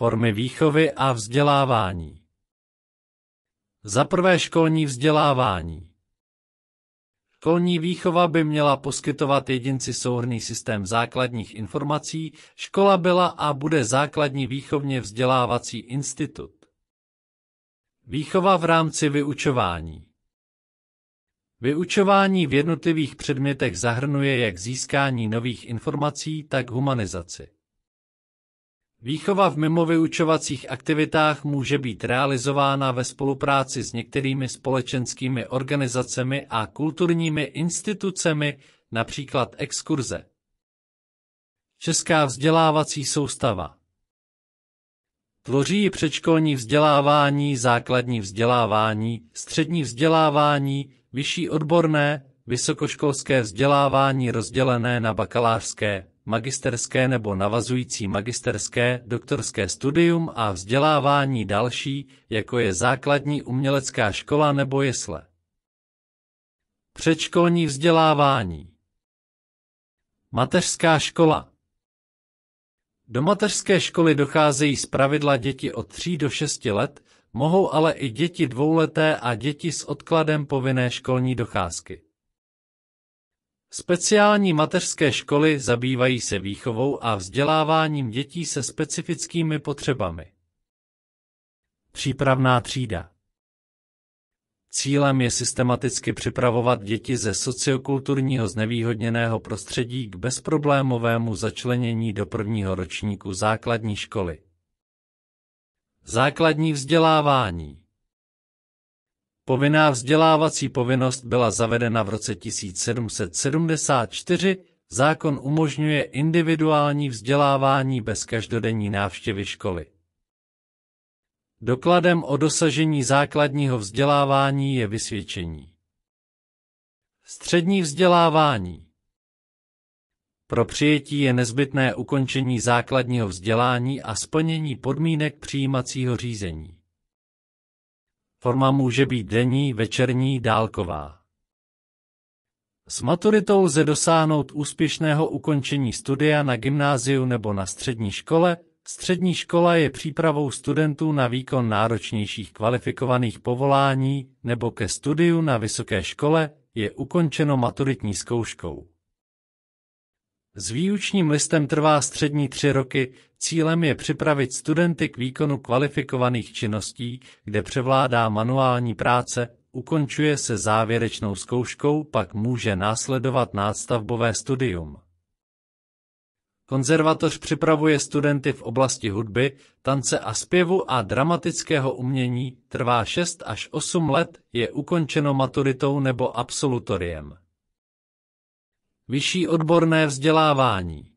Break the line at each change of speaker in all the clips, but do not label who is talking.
Formy výchovy a vzdělávání. Za prvé školní vzdělávání. Školní výchova by měla poskytovat jedinci souhrný systém základních informací, škola byla a bude základní výchovně vzdělávací institut. Výchova v rámci vyučování. Vyučování v jednotlivých předmětech zahrnuje jak získání nových informací, tak humanizaci. Výchova v mimo vyučovacích aktivitách může být realizována ve spolupráci s některými společenskými organizacemi a kulturními institucemi, například exkurze. Česká vzdělávací soustava Tvoří předškolní vzdělávání, základní vzdělávání, střední vzdělávání, vyšší odborné, vysokoškolské vzdělávání rozdělené na bakalářské, magisterské nebo navazující magisterské, doktorské studium a vzdělávání další, jako je základní umělecká škola nebo jesle. Předškolní vzdělávání Mateřská škola Do mateřské školy docházejí zpravidla děti od 3 do 6 let, mohou ale i děti dvouleté a děti s odkladem povinné školní docházky. Speciální mateřské školy zabývají se výchovou a vzděláváním dětí se specifickými potřebami. Přípravná třída Cílem je systematicky připravovat děti ze sociokulturního znevýhodněného prostředí k bezproblémovému začlenění do prvního ročníku základní školy. Základní vzdělávání Povinná vzdělávací povinnost byla zavedena v roce 1774, zákon umožňuje individuální vzdělávání bez každodenní návštěvy školy. Dokladem o dosažení základního vzdělávání je vysvědčení. Střední vzdělávání Pro přijetí je nezbytné ukončení základního vzdělání a splnění podmínek přijímacího řízení. Forma může být denní, večerní, dálková. S maturitou lze dosáhnout úspěšného ukončení studia na gymnáziu nebo na střední škole. Střední škola je přípravou studentů na výkon náročnějších kvalifikovaných povolání nebo ke studiu na vysoké škole, je ukončeno maturitní zkouškou. S výučním listem trvá střední tři roky, cílem je připravit studenty k výkonu kvalifikovaných činností, kde převládá manuální práce, ukončuje se závěrečnou zkouškou, pak může následovat nástavbové studium. Konzervatoř připravuje studenty v oblasti hudby, tance a zpěvu a dramatického umění, trvá 6 až 8 let, je ukončeno maturitou nebo absolutoriem. Vyšší odborné vzdělávání.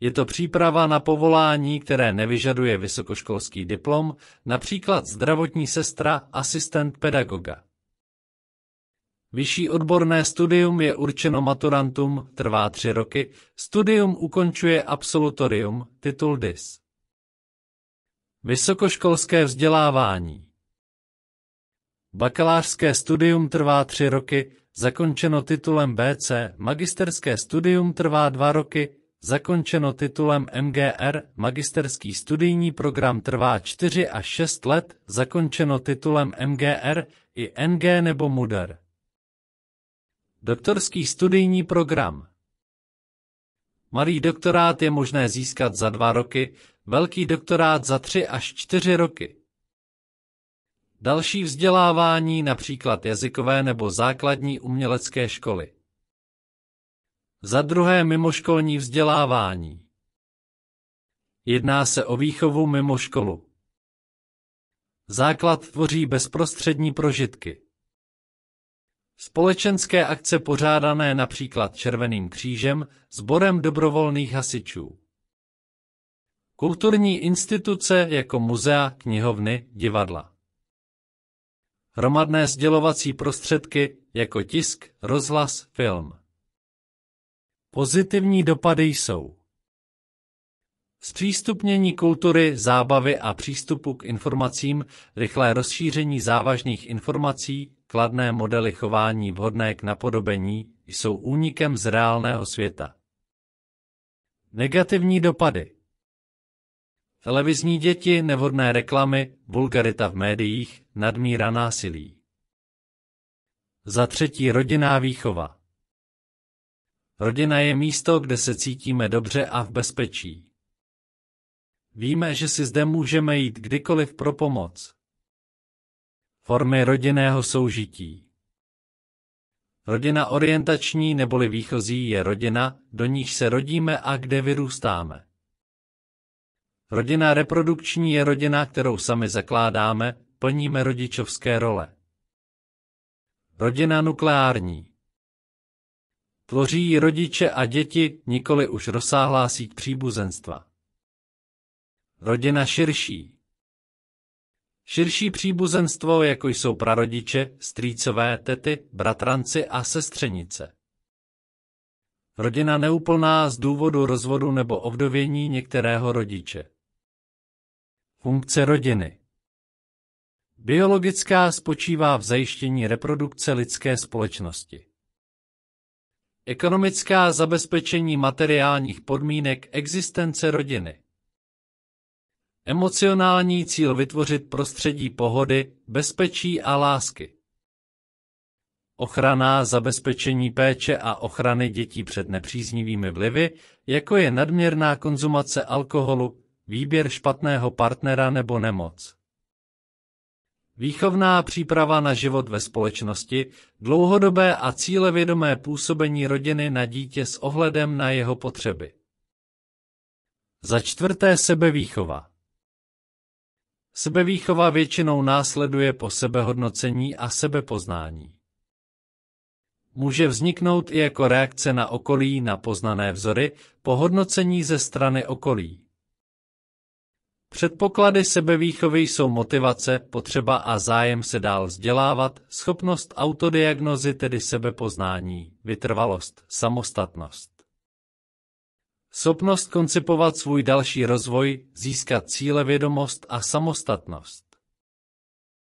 Je to příprava na povolání, které nevyžaduje vysokoškolský diplom, například zdravotní sestra, asistent pedagoga. Vyšší odborné studium je určeno maturantům, trvá tři roky, studium ukončuje absolutorium, titul DIS. Vysokoškolské vzdělávání Bakalářské studium trvá tři roky, zakončeno titulem BC, magisterské studium trvá dva roky, zakončeno titulem MGR, magisterský studijní program trvá 4 až 6 let, zakončeno titulem MGR i NG nebo MUDER. Doktorský studijní program Malý doktorát je možné získat za dva roky, velký doktorát za tři až čtyři roky. Další vzdělávání, například jazykové nebo základní umělecké školy. Za druhé mimoškolní vzdělávání. Jedná se o výchovu mimo školu. Základ tvoří bezprostřední prožitky. Společenské akce pořádané například Červeným křížem, sborem dobrovolných hasičů. Kulturní instituce jako muzea, knihovny, divadla hromadné sdělovací prostředky jako tisk, rozhlas, film. Pozitivní dopady jsou Zpřístupnění kultury, zábavy a přístupu k informacím, rychlé rozšíření závažných informací, kladné modely chování vhodné k napodobení jsou únikem z reálného světa. Negativní dopady televizní děti, nevhodné reklamy, vulgarita v médiích, nadmíra násilí. Za třetí rodinná výchova. Rodina je místo, kde se cítíme dobře a v bezpečí. Víme, že si zde můžeme jít kdykoliv pro pomoc. Formy rodinného soužití. Rodina orientační neboli výchozí je rodina, do níž se rodíme a kde vyrůstáme. Rodina reprodukční je rodina, kterou sami zakládáme, plníme rodičovské role. Rodina nukleární. Tvoří ji rodiče a děti, nikoli už rozsáhlá síť příbuzenstva. Rodina širší. Širší příbuzenstvo, jako jsou prarodiče, strýcové, tety, bratranci a sestřenice. Rodina neúplná z důvodu rozvodu nebo ovdovění některého rodiče. Funkce rodiny Biologická spočívá v zajištění reprodukce lidské společnosti. Ekonomická zabezpečení materiálních podmínek existence rodiny. Emocionální cíl vytvořit prostředí pohody, bezpečí a lásky. Ochrana, zabezpečení péče a ochrany dětí před nepříznivými vlivy, jako je nadměrná konzumace alkoholu, výběr špatného partnera nebo nemoc. Výchovná příprava na život ve společnosti, dlouhodobé a cílevědomé působení rodiny na dítě s ohledem na jeho potřeby. Za čtvrté sebevýchova. Sebevýchova většinou následuje po sebehodnocení a sebepoznání. Může vzniknout i jako reakce na okolí na poznané vzory, po hodnocení ze strany okolí. Předpoklady sebevýchovy jsou motivace, potřeba a zájem se dál vzdělávat, schopnost autodiagnozy tedy sebepoznání, vytrvalost, samostatnost. Schopnost koncipovat svůj další rozvoj, získat cíle, vědomost a samostatnost.